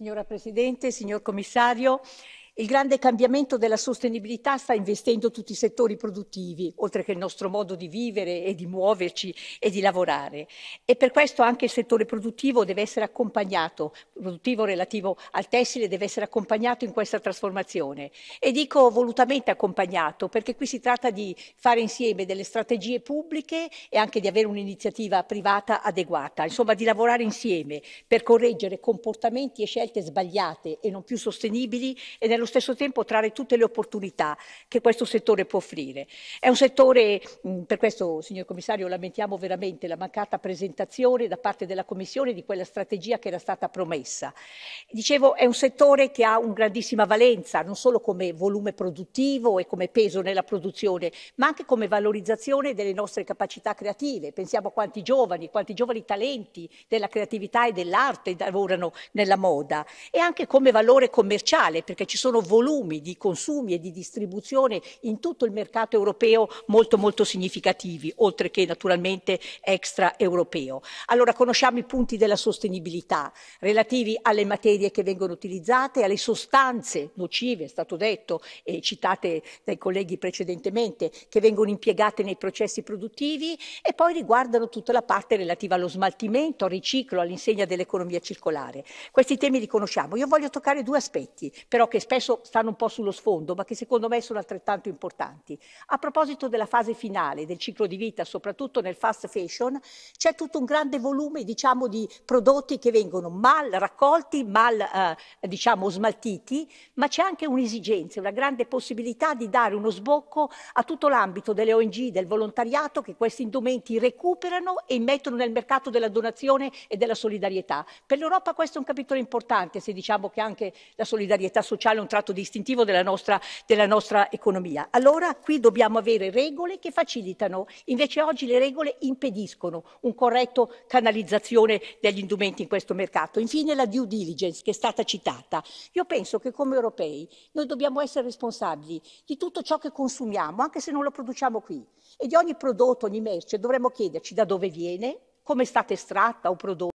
Signora Presidente, signor Commissario, il grande cambiamento della sostenibilità sta investendo tutti i settori produttivi, oltre che il nostro modo di vivere e di muoverci e di lavorare. E per questo anche il settore produttivo deve essere accompagnato, produttivo relativo al tessile deve essere accompagnato in questa trasformazione. E dico volutamente accompagnato perché qui si tratta di fare insieme delle strategie pubbliche e anche di avere un'iniziativa privata adeguata, insomma di lavorare insieme per correggere comportamenti e scelte sbagliate e non più sostenibili e nello stesso tempo trarre tutte le opportunità che questo settore può offrire. È un settore, mm, per questo signor Commissario lamentiamo veramente la mancata presentazione da parte della Commissione di quella strategia che era stata promessa. Dicevo, è un settore che ha un grandissima valenza, non solo come volume produttivo e come peso nella produzione, ma anche come valorizzazione delle nostre capacità creative. Pensiamo a quanti giovani, quanti giovani talenti della creatività e dell'arte lavorano nella moda e anche come valore commerciale, perché ci sono sono volumi di consumi e di distribuzione in tutto il mercato europeo molto molto significativi, oltre che naturalmente extraeuropeo. Allora conosciamo i punti della sostenibilità relativi alle materie che vengono utilizzate, alle sostanze nocive, è stato detto e citate dai colleghi precedentemente, che vengono impiegate nei processi produttivi e poi riguardano tutta la parte relativa allo smaltimento, al riciclo, all'insegna dell'economia circolare. Questi temi li conosciamo. Io voglio toccare due aspetti, però che spesso adesso stanno un po' sullo sfondo, ma che secondo me sono altrettanto importanti. A proposito della fase finale del ciclo di vita, soprattutto nel fast fashion, c'è tutto un grande volume diciamo, di prodotti che vengono mal raccolti, mal eh, diciamo, smaltiti, ma c'è anche un'esigenza, una grande possibilità di dare uno sbocco a tutto l'ambito delle ONG, del volontariato, che questi indumenti recuperano e mettono nel mercato della donazione e della solidarietà. Per l'Europa questo è un capitolo importante, se diciamo che anche la solidarietà sociale è un tratto distintivo della nostra, della nostra economia. Allora qui dobbiamo avere regole che facilitano, invece oggi le regole impediscono un corretto canalizzazione degli indumenti in questo mercato. Infine la due diligence che è stata citata. Io penso che come europei noi dobbiamo essere responsabili di tutto ciò che consumiamo, anche se non lo produciamo qui, e di ogni prodotto, ogni merce dovremmo chiederci da dove viene, come è stata estratta o prodotta.